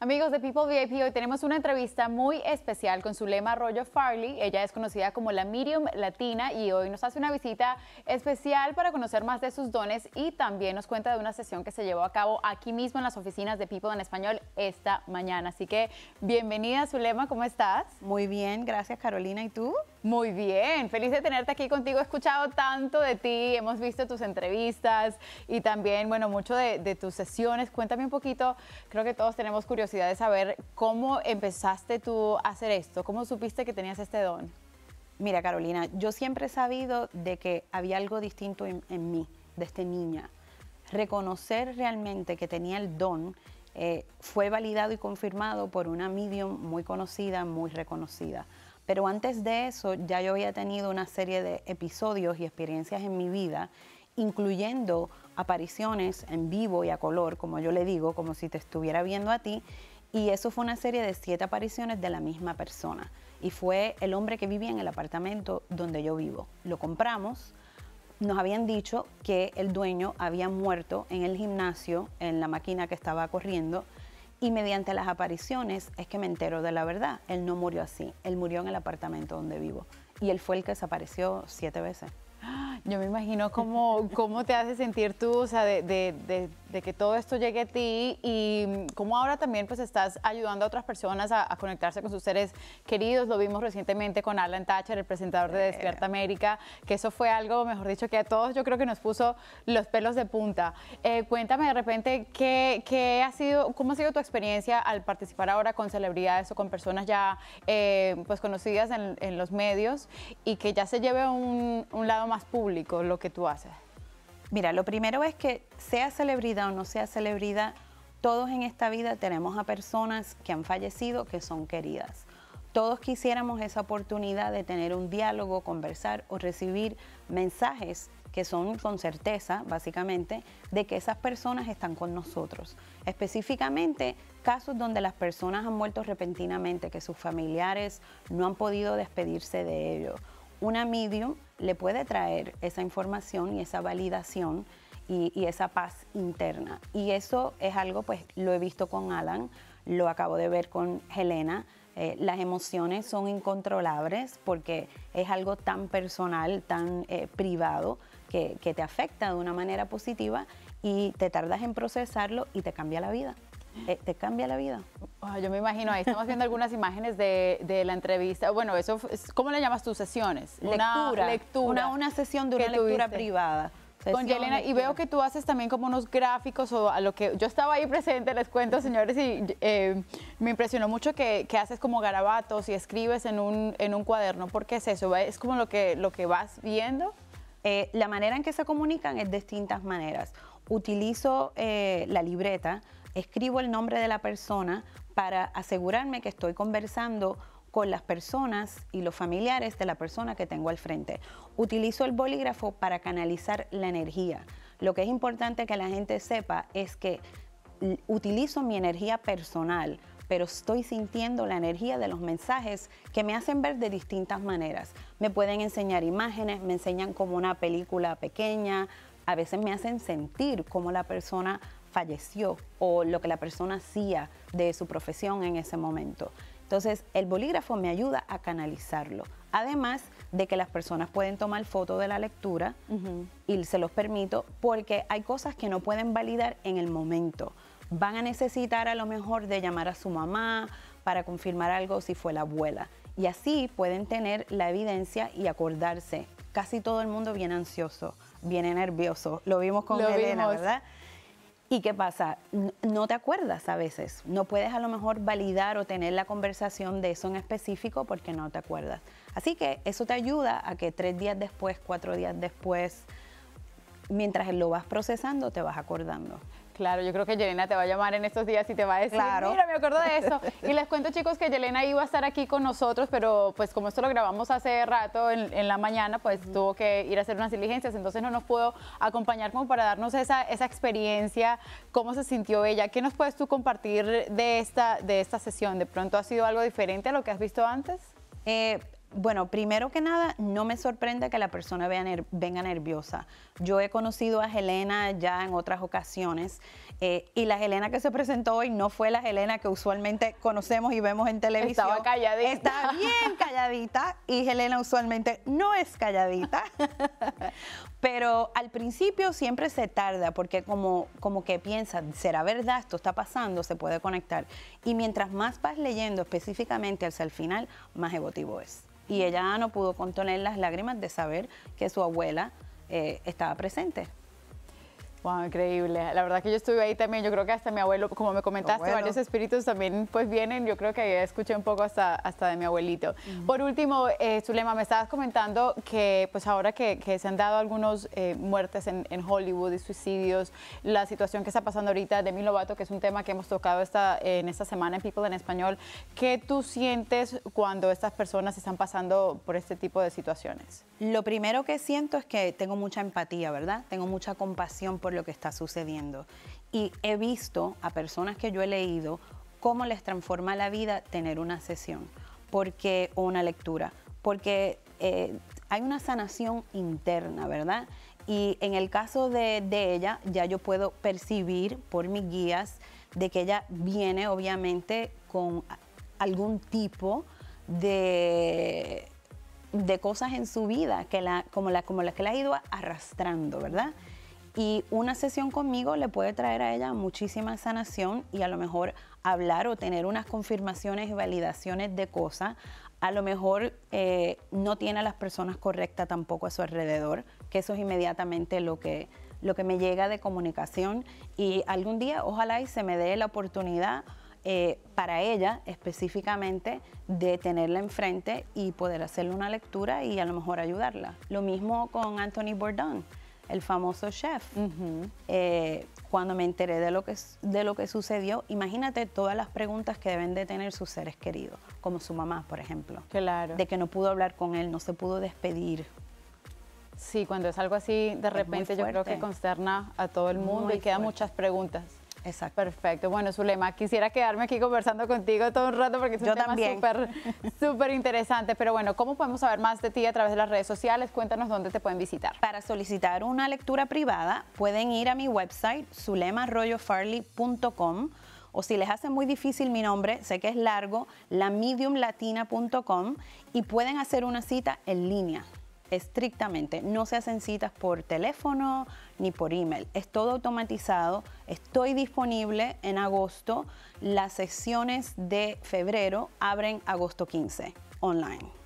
Amigos de People VIP, hoy tenemos una entrevista muy especial con Zulema Arroyo Farley. Ella es conocida como la Medium Latina y hoy nos hace una visita especial para conocer más de sus dones y también nos cuenta de una sesión que se llevó a cabo aquí mismo en las oficinas de People en Español esta mañana. Así que bienvenida Zulema, ¿cómo estás? Muy bien, gracias Carolina. ¿Y tú? Muy bien, feliz de tenerte aquí contigo. He escuchado tanto de ti, hemos visto tus entrevistas y también, bueno, mucho de, tus sesiones. Cuéntame un poquito, creo que todos tenemos curiosidad de saber cómo empezaste tú a hacer esto, cómo supiste que tenías este don. Mira, Carolina, yo siempre he sabido de que había algo distinto en, mí desde este niña. Reconocer realmente que tenía el don eh, fue validado y confirmado por una medium muy conocida, muy reconocida. Pero antes de eso ya yo había tenido una serie de episodios y experiencias en mi vida, incluyendo apariciones en vivo y a color, como yo le digo, como si te estuviera viendo a ti. Y eso fue una serie de siete apariciones de la misma persona. Y fue el hombre que vivía en el apartamento donde yo vivo. Lo compramos, nos habían dicho que el dueño había muerto en el gimnasio, en la máquina que estaba corriendo, y mediante las apariciones es que me entero de la verdad. Él no murió así, él murió en el apartamento donde vivo. Y él fue el que desapareció siete veces. Yo me imagino cómo, cómo te hace sentir tú, o sea, de, de de que todo esto llegue a ti y cómo ahora también pues estás ayudando a otras personas a, conectarse con sus seres queridos. Lo vimos recientemente con Alan Thatcher, el presentador de Despierta América, que eso fue algo, mejor dicho, que a todos yo creo que nos puso los pelos de punta. Eh, cuéntame de repente qué, ha sido, cómo ha sido tu experiencia al participar ahora con celebridades o con personas ya eh, pues conocidas en, los medios y que ya se lleve a un lado más público lo que tú haces. Mira, lo primero es que sea celebridad o no sea celebridad, todos en esta vida tenemos a personas que han fallecido que son queridas. Todos quisiéramos esa oportunidad de tener un diálogo, conversar o recibir mensajes que son con certeza, básicamente, de que esas personas están con nosotros. Específicamente, casos donde las personas han muerto repentinamente, que sus familiares no han podido despedirse de ellos una medium le puede traer esa información y esa validación y, esa paz interna. Y eso es algo, pues lo he visto con Alan, lo acabo de ver con Helena. Eh, las emociones son incontrolables porque es algo tan personal, tan eh, privado, que, te afecta de una manera positiva y te tardas en procesarlo y te cambia la vida. Eh, te cambia la vida. Ah, yo me imagino, ahí estamos viendo algunas imágenes de, de, la entrevista. Bueno, eso ¿cómo le llamas tus sesiones? Lectura. Una lectura. Una, sesión de una lectura privada. Con Yelena, y veo que tú haces también como unos gráficos o a lo que yo estaba ahí presente, les cuento señores, y eh, me impresionó mucho que, que, haces como garabatos y escribes en un, en un cuaderno. ¿Por qué es eso? ¿Es como lo que, lo que vas viendo? Eh, la manera en que se comunican es distintas maneras. Utilizo eh, la libreta escribo el nombre de la persona para asegurarme que estoy conversando con las personas y los familiares de la persona que tengo al frente. Utilizo el bolígrafo para canalizar la energía. Lo que es importante que la gente sepa es que utilizo mi energía personal, pero estoy sintiendo la energía de los mensajes que me hacen ver de distintas maneras. Me pueden enseñar imágenes, me enseñan como una película pequeña, a veces me hacen sentir como la persona falleció o lo que la persona hacía de su profesión en ese momento. Entonces, el bolígrafo me ayuda a canalizarlo. Además de que las personas pueden tomar foto de la lectura y se los permito porque hay cosas que no pueden validar en el momento. Van a necesitar a lo mejor de llamar a su mamá para confirmar algo si fue la abuela. Y así pueden tener la evidencia y acordarse. Casi todo el mundo viene ansioso, viene nervioso. Lo vimos con lo Elena, vimos. ¿verdad? ¿Y qué pasa? No te acuerdas a veces. No puedes a lo mejor validar o tener la conversación de eso en específico porque no te acuerdas. Así que eso te ayuda a que tres días después, cuatro días después, mientras lo vas procesando, te vas acordando. Claro, yo creo que Yelena te va a llamar en estos días y te va a decir, claro. mira, me acuerdo de eso. Y les cuento, chicos, que Yelena iba a estar aquí con nosotros, pero pues como esto lo grabamos hace rato en, la mañana, pues tuvo que ir a hacer unas diligencias, entonces no nos pudo acompañar como para darnos esa, experiencia, cómo se sintió ella. ¿Qué nos puedes tú compartir de esta, de esta sesión? ¿De pronto ha sido algo diferente a lo que has visto antes? Eh, bueno, primero que nada, no me sorprende que la persona venga nerviosa. Yo he conocido a Helena ya en otras ocasiones eh, y la Helena que se presentó hoy no fue la Helena que usualmente conocemos y vemos en televisión. Estaba calladita. Estaba bien calladita y Helena usualmente no es calladita. Pero al principio siempre se tarda porque como, como que piensa ¿será verdad? Esto está pasando, se puede conectar. Y mientras más vas leyendo específicamente hacia el final, más emotivo es y ella no pudo contener las lágrimas de saber que su abuela eh, estaba presente. Wow, increíble. La verdad que yo estuve ahí también. Yo creo que hasta mi abuelo, como me comentaste, varios espíritus también pues vienen. Yo creo que escuché un poco hasta, hasta de mi abuelito. Por último, eh, Zulema, me estabas comentando que pues ahora que, se han dado algunos eh, muertes en, Hollywood y suicidios, la situación que está pasando ahorita de Demi que es un tema que hemos tocado esta, en esta semana en People en Español, ¿qué tú sientes cuando estas personas están pasando por este tipo de situaciones? Lo primero que siento es que tengo mucha empatía, ¿verdad? Tengo mucha compasión por lo que está sucediendo. Y he visto a personas que yo he leído cómo les transforma la vida tener una sesión, porque o una lectura, porque eh, hay una sanación interna, ¿verdad? Y en el caso de, de, ella, ya yo puedo percibir por mis guías de que ella viene obviamente con algún tipo de, de cosas en su vida, que la, como, la, como las que la ha ido arrastrando, ¿verdad? Y una sesión conmigo le puede traer a ella muchísima sanación y a lo mejor hablar o tener unas confirmaciones y validaciones de cosas. A lo mejor eh, no tiene a las personas correctas tampoco a su alrededor, que eso es inmediatamente lo que, lo que me llega de comunicación. Y algún día ojalá y se me dé la oportunidad eh, para ella específicamente de tenerla enfrente y poder hacerle una lectura y a lo mejor ayudarla. Lo mismo con Anthony Bourdain el famoso chef. Eh, cuando me enteré de lo, que, de lo que sucedió, imagínate todas las preguntas que deben de tener sus seres queridos, como su mamá, por ejemplo. Claro. De que no pudo hablar con él, no se pudo despedir. Sí, cuando es algo así, de repente yo creo que consterna a todo el mundo y quedan muchas preguntas. Exacto. Perfecto. Bueno, Zulema, quisiera quedarme aquí conversando contigo todo un rato porque es un tema súper, interesante. Pero bueno, ¿cómo podemos saber más de ti a través de las redes sociales? Cuéntanos dónde te pueden visitar. Para solicitar una lectura privada, pueden ir a mi website, zulemarroyofarley.com o si les hace muy difícil mi nombre, sé que es largo, lamediumlatina.com y pueden hacer una cita en línea estrictamente. No se hacen citas por teléfono ni por email. Es todo automatizado. Estoy disponible en agosto. Las sesiones de febrero abren agosto 15 online.